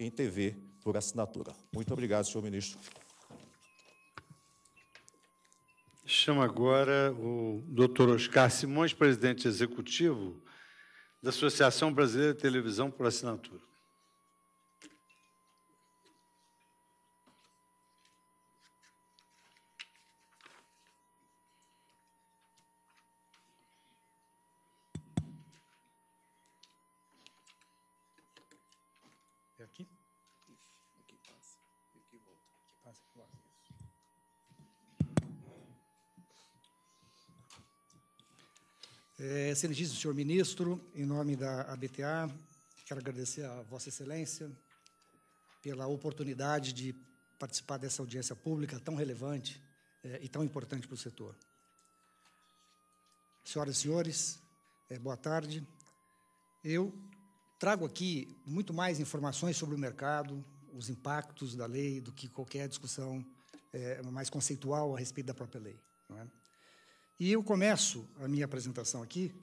em TV por assinatura. Muito obrigado, senhor ministro. Chamo agora o Dr. Oscar Simões, presidente executivo da Associação Brasileira de Televisão por Assinatura. É aqui? Ixi, aqui passa. E aqui volta. Aqui passa, aqui volta. Isso. É, senhor ministro, em nome da ABTA, quero agradecer a Vossa Excelência pela oportunidade de participar dessa audiência pública tão relevante é, e tão importante para o setor. Senhoras e senhores, é, boa tarde. Eu Trago aqui muito mais informações sobre o mercado, os impactos da lei, do que qualquer discussão é, mais conceitual a respeito da própria lei. É? E eu começo a minha apresentação aqui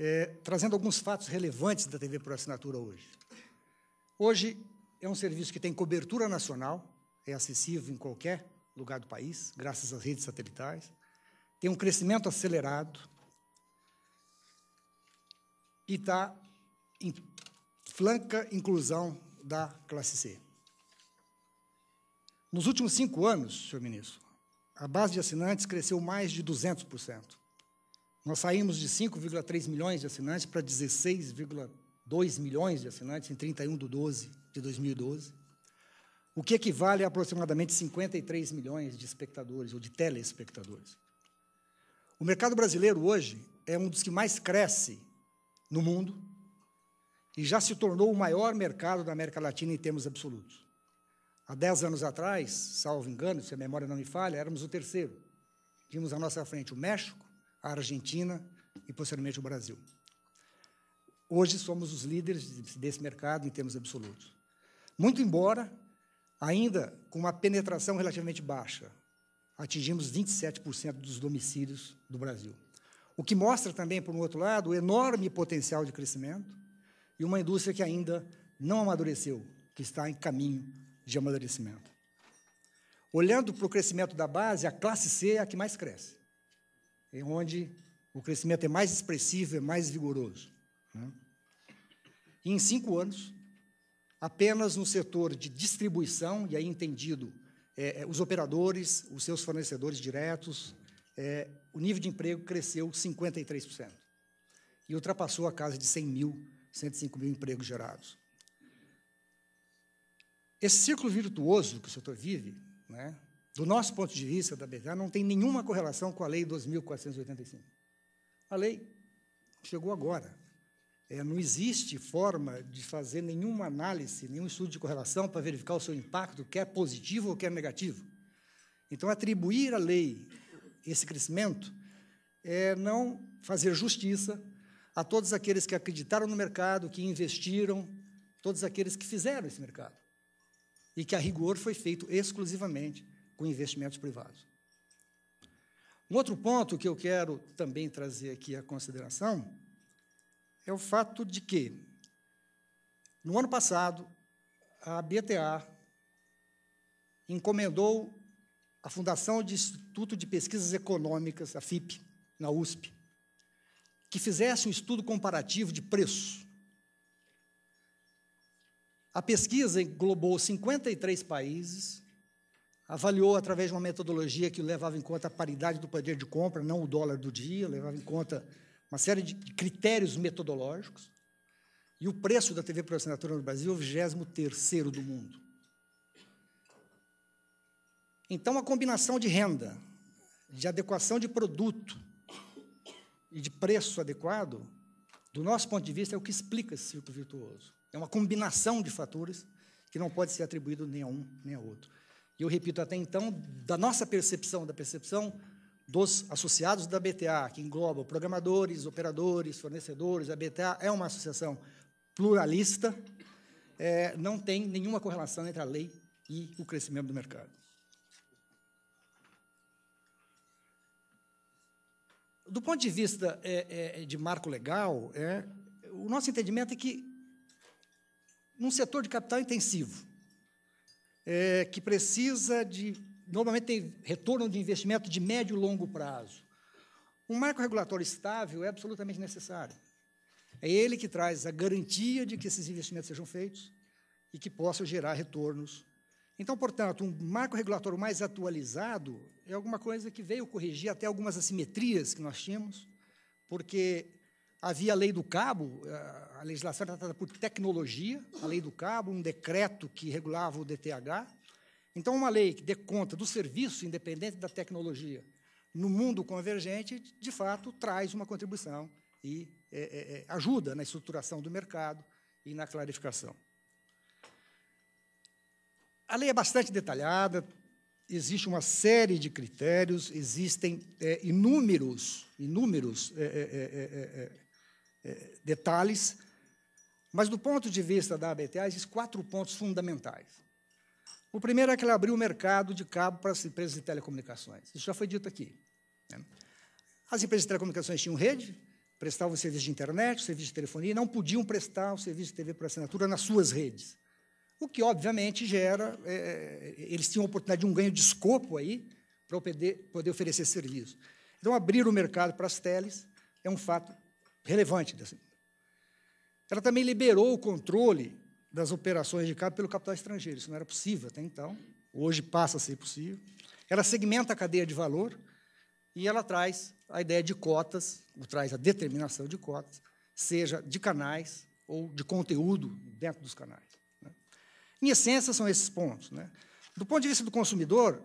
é, trazendo alguns fatos relevantes da TV por assinatura hoje. Hoje é um serviço que tem cobertura nacional, é acessível em qualquer lugar do país, graças às redes satelitais, tem um crescimento acelerado e está franca inclusão da classe C. Nos últimos cinco anos, senhor ministro, a base de assinantes cresceu mais de 200%. Nós saímos de 5,3 milhões de assinantes para 16,2 milhões de assinantes em 31 de 12 de 2012, o que equivale a aproximadamente 53 milhões de espectadores ou de telespectadores. O mercado brasileiro hoje é um dos que mais cresce no mundo e já se tornou o maior mercado da América Latina em termos absolutos. Há 10 anos atrás, salvo engano, se a memória não me falha, éramos o terceiro. Tínhamos à nossa frente o México, a Argentina e, posteriormente, o Brasil. Hoje somos os líderes desse mercado em termos absolutos. Muito embora, ainda com uma penetração relativamente baixa, atingimos 27% dos domicílios do Brasil. O que mostra também, por um outro lado, o enorme potencial de crescimento e uma indústria que ainda não amadureceu, que está em caminho de amadurecimento. Olhando para o crescimento da base, a classe C é a que mais cresce, é onde o crescimento é mais expressivo, é mais vigoroso. Né? E em cinco anos, apenas no setor de distribuição, e aí entendido é, é os operadores, os seus fornecedores diretos, é, o nível de emprego cresceu 53% e ultrapassou a casa de 100 mil 105 mil empregos gerados. Esse ciclo virtuoso que o setor vive, né, do nosso ponto de vista da BVA, não tem nenhuma correlação com a Lei 2.485. A lei chegou agora. É, não existe forma de fazer nenhuma análise, nenhum estudo de correlação para verificar o seu impacto, quer positivo ou quer negativo. Então, atribuir à lei esse crescimento é não fazer justiça a todos aqueles que acreditaram no mercado, que investiram, todos aqueles que fizeram esse mercado. E que a rigor foi feito exclusivamente com investimentos privados. Um outro ponto que eu quero também trazer aqui à consideração é o fato de que, no ano passado, a BTA encomendou a Fundação de Instituto de Pesquisas Econômicas, a FIP, na USP, que fizesse um estudo comparativo de preço. A pesquisa englobou 53 países, avaliou através de uma metodologia que levava em conta a paridade do poder de compra, não o dólar do dia, levava em conta uma série de critérios metodológicos. E o preço da TV por assinatura no Brasil é o 23 do mundo. Então, a combinação de renda, de adequação de produto, e de preço adequado, do nosso ponto de vista, é o que explica esse círculo virtuoso. É uma combinação de fatores que não pode ser atribuído nem a um nem a outro. E eu repito até então, da nossa percepção, da percepção dos associados da BTA, que engloba programadores, operadores, fornecedores, a BTA é uma associação pluralista, é, não tem nenhuma correlação entre a lei e o crescimento do mercado. do ponto de vista é, é, de marco legal, é, o nosso entendimento é que, num setor de capital intensivo, é, que precisa de. Normalmente tem retorno de investimento de médio e longo prazo. Um marco regulatório estável é absolutamente necessário. É ele que traz a garantia de que esses investimentos sejam feitos e que possam gerar retornos então, portanto, um marco regulatório mais atualizado é alguma coisa que veio corrigir até algumas assimetrias que nós tínhamos, porque havia a lei do cabo, eh, a legislação era tratada por tecnologia, a lei do cabo, um decreto que regulava o DTH. Então, uma lei que dê conta do serviço independente da tecnologia no mundo convergente, de fato, traz uma contribuição e é, é, ajuda na estruturação do mercado e na clarificação. A lei é bastante detalhada, existe uma série de critérios, existem é, inúmeros, inúmeros é, é, é, é, é detalhes, mas do ponto de vista da ABTA, existem quatro pontos fundamentais. O primeiro é que ela abriu o mercado de cabo para as empresas de telecomunicações. Isso já foi dito aqui. Né? As empresas de telecomunicações tinham rede, prestavam serviço de internet, serviço de telefonia, e não podiam prestar o serviço de TV por assinatura nas suas redes. O que, obviamente, gera. É, é, eles tinham a oportunidade de um ganho de escopo aí para poder, poder oferecer serviço. Então, abrir o mercado para as teles é um fato relevante. Dessa. Ela também liberou o controle das operações de cabo pelo capital estrangeiro. Isso não era possível até então. Hoje passa a ser possível. Ela segmenta a cadeia de valor e ela traz a ideia de cotas, ou traz a determinação de cotas, seja de canais ou de conteúdo dentro dos canais. Em essência, são esses pontos. Né? Do ponto de vista do consumidor,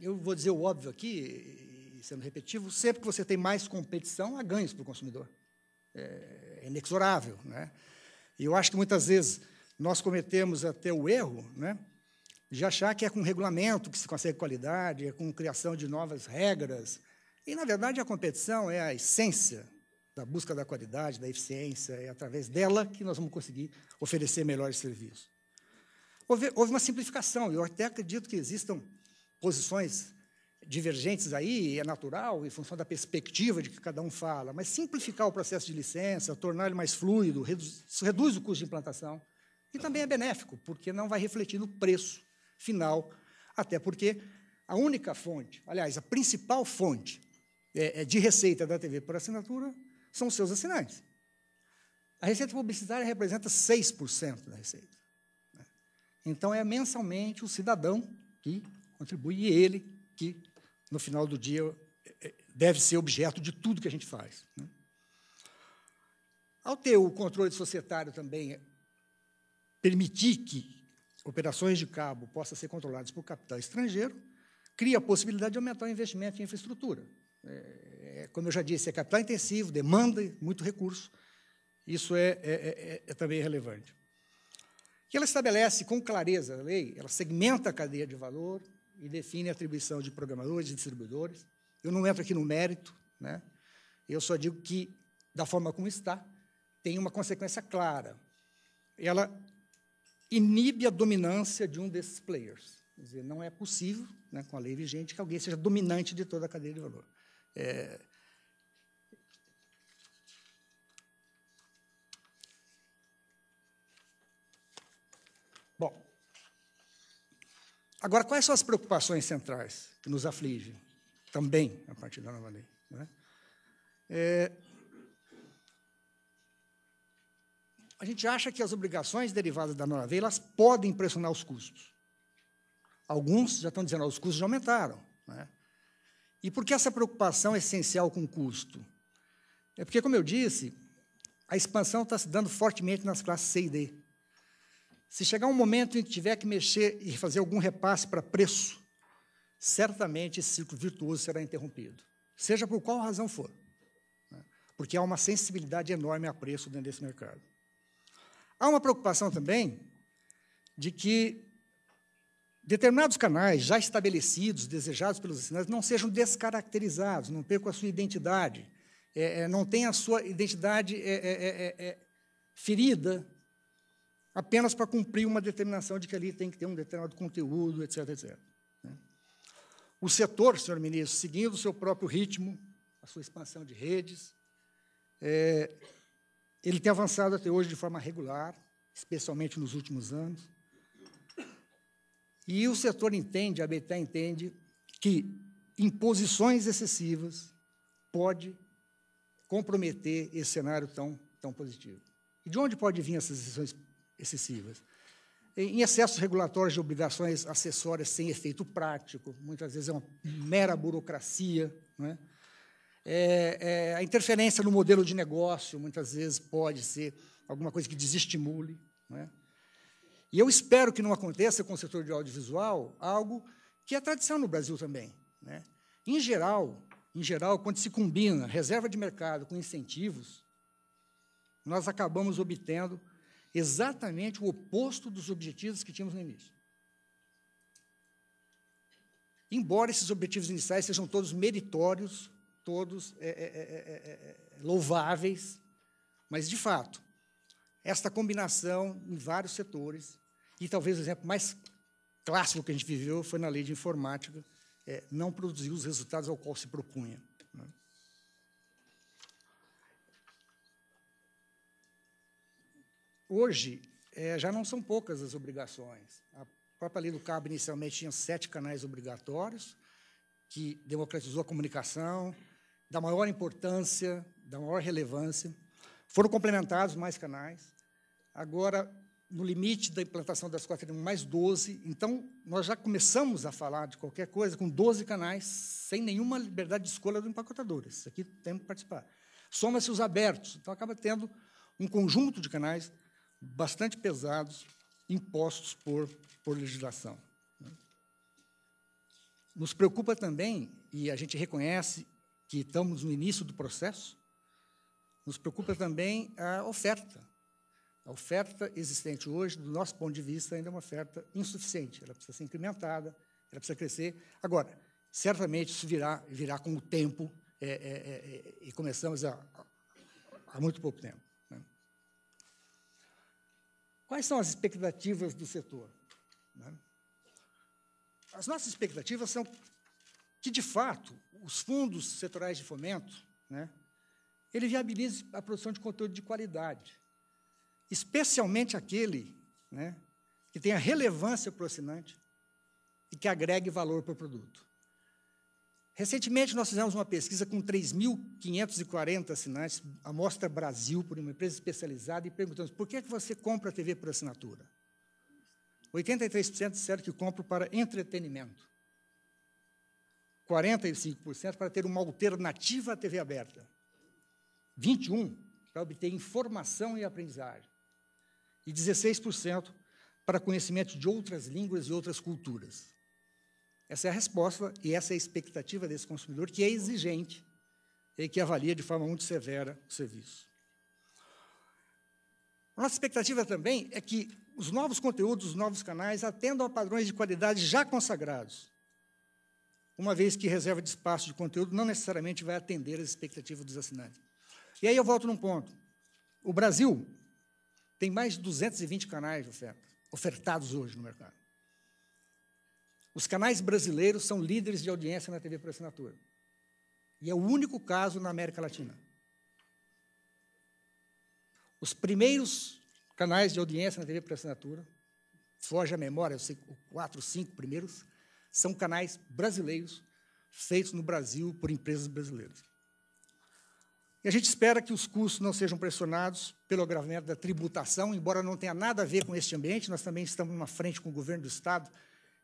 eu vou dizer o óbvio aqui, sendo repetitivo, sempre que você tem mais competição, há ganhos para o consumidor. É, é inexorável. Né? E eu acho que muitas vezes nós cometemos até o erro né, de achar que é com regulamento que se consegue qualidade, é com criação de novas regras. E, na verdade, a competição é a essência da busca da qualidade, da eficiência, é através dela que nós vamos conseguir oferecer melhores serviços. Houve, houve uma simplificação, eu até acredito que existam posições divergentes aí, é natural, em função da perspectiva de que cada um fala, mas simplificar o processo de licença, tornar ele mais fluido, reduz, reduz o custo de implantação, e também é benéfico, porque não vai refletir no preço final, até porque a única fonte, aliás, a principal fonte é, é de receita da TV por assinatura são seus assinantes. A receita publicitária representa 6% da receita. Né? Então, é mensalmente o cidadão que contribui e ele que, no final do dia, é, é, deve ser objeto de tudo que a gente faz. Né? Ao ter o controle societário também é, permitir que operações de cabo possam ser controladas por capital estrangeiro, cria a possibilidade de aumentar o investimento em infraestrutura. É, como eu já disse, é capital intensivo, demanda muito recurso. Isso é é, é, é, é também relevante. E ela estabelece com clareza a lei, ela segmenta a cadeia de valor e define a atribuição de programadores e distribuidores. Eu não entro aqui no mérito, né? eu só digo que, da forma como está, tem uma consequência clara. Ela inibe a dominância de um desses players. Quer dizer, não é possível, né, com a lei vigente, que alguém seja dominante de toda a cadeia de valor. É, Agora, quais são as preocupações centrais que nos afligem também a partir da nova lei? Né? É, a gente acha que as obrigações derivadas da nova lei elas podem pressionar os custos. Alguns já estão dizendo que os custos já aumentaram. Né? E por que essa preocupação é essencial com o custo? É porque, como eu disse, a expansão está se dando fortemente nas classes C e D. Se chegar um momento em que tiver que mexer e fazer algum repasse para preço, certamente esse ciclo virtuoso será interrompido, seja por qual razão for, né? porque há uma sensibilidade enorme a preço dentro desse mercado. Há uma preocupação também de que determinados canais já estabelecidos, desejados pelos assinantes, não sejam descaracterizados, não percam a sua identidade, é, é, não tenham a sua identidade é, é, é, é ferida apenas para cumprir uma determinação de que ali tem que ter um determinado conteúdo, etc. etc. Né? O setor, senhor ministro, seguindo o seu próprio ritmo, a sua expansão de redes, é, ele tem avançado até hoje de forma regular, especialmente nos últimos anos. E o setor entende, a ABT entende, que imposições excessivas pode comprometer esse cenário tão, tão positivo. E de onde pode vir essas decisões excessivas. Em excessos regulatórios de obrigações acessórias sem efeito prático, muitas vezes é uma mera burocracia. É? é, é, a interferência no modelo de negócio, muitas vezes, pode ser alguma coisa que desestimule. É? E eu espero que não aconteça com o setor de audiovisual algo que é tradição no Brasil também. Né? Em geral, em geral, quando se combina reserva de mercado com incentivos, nós acabamos obtendo exatamente o oposto dos objetivos que tínhamos no início. Embora esses objetivos iniciais sejam todos meritórios, todos é é é, é, é, é, louváveis, mas, de fato, esta combinação em vários setores, e talvez o exemplo mais clássico que a gente viveu foi na lei de informática, não produziu os resultados ao qual se propunha. Né? Hoje, é, já não são poucas as obrigações. A própria lei do cabo, inicialmente, tinha sete canais obrigatórios, que democratizou a comunicação, da maior importância, da maior relevância. Foram complementados mais canais. Agora, no limite da implantação das quatro mais 12. Então, nós já começamos a falar de qualquer coisa com 12 canais, sem nenhuma liberdade de escolha do empacotador. Isso aqui tem que participar. Soma-se os abertos. Então, acaba tendo um conjunto de canais bastante pesados impostos por, por legislação. Né. Nos preocupa também, e a gente reconhece que estamos no início do processo, nos preocupa também a oferta. A oferta existente hoje, do nosso ponto de vista, ainda é uma oferta insuficiente. Ela precisa ser incrementada, ela precisa crescer. Agora, certamente isso virá, virá com o tempo, é, é, é, é e começamos há muito pouco tempo. Quais são as expectativas do setor? Né? As nossas expectativas são que, de fato, os fundos setoriais de fomento, né, ele viabilize a produção de conteúdo de qualidade, especialmente aquele né, que tenha relevância para o assinante e que agregue valor para o produto. Recentemente, nós fizemos uma pesquisa com 3.540 assinantes, amostra Brasil, por uma empresa especializada, e perguntamos por que, é que você compra a TV por assinatura? 83% disseram que compram para entretenimento. 45% para ter uma alternativa à TV aberta. 21% para obter informação e aprendizagem. E 16% para conhecimento de outras línguas e outras culturas. Essa é a resposta e essa é a expectativa desse consumidor, que é exigente e que avalia de forma muito severa o serviço. Nossa expectativa também é que os novos conteúdos, os novos canais, atendam a padrões de qualidade já consagrados, uma vez que reserva de espaço de conteúdo não necessariamente vai atender às expectativas dos assinantes. E aí eu volto num ponto. O Brasil tem mais de 220 canais oferta, ofertados hoje no mercado. Os canais brasileiros são líderes de audiência na TV por assinatura. E é o único caso na América Latina. Os primeiros canais de audiência na TV por assinatura, foge a memória, eu sei, quatro, cinco primeiros, são canais brasileiros feitos no Brasil por empresas brasileiras. E a gente espera que os custos não sejam pressionados pelo agravamento da tributação, embora não tenha nada a ver com este ambiente, nós também estamos numa frente com o governo do Estado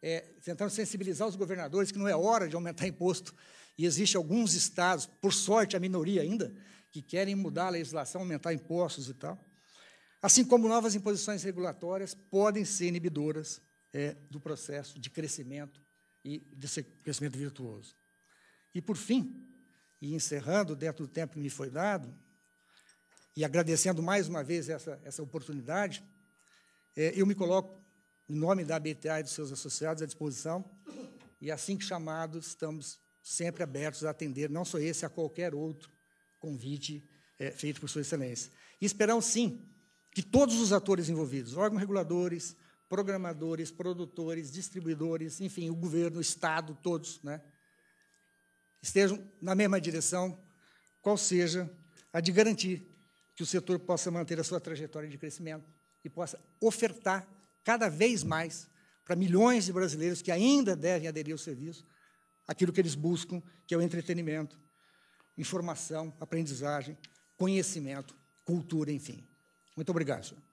é, tentando sensibilizar os governadores que não é hora de aumentar imposto. E existe alguns estados, por sorte a minoria ainda, que querem mudar a legislação, aumentar impostos e tal. Assim como novas imposições regulatórias podem ser inibidoras é, do processo de crescimento e desse crescimento virtuoso. E, por fim, e encerrando dentro do tempo que me foi dado, e agradecendo mais uma vez essa, essa oportunidade, é, eu me coloco em nome da BTA e dos seus associados à disposição. E assim que chamados, estamos sempre abertos a atender, não só esse, a qualquer outro convite é, feito por Sua Excelência. E esperamos, sim, que todos os atores envolvidos, órgãos reguladores, programadores, produtores, distribuidores, enfim, o governo, o Estado, todos, né, estejam na mesma direção, qual seja a de garantir que o setor possa manter a sua trajetória de crescimento e possa ofertar cada vez mais para milhões de brasileiros que ainda devem aderir ao serviço, aquilo que eles buscam, que é o entretenimento, informação, aprendizagem, conhecimento, cultura, enfim. Muito obrigado, senhor.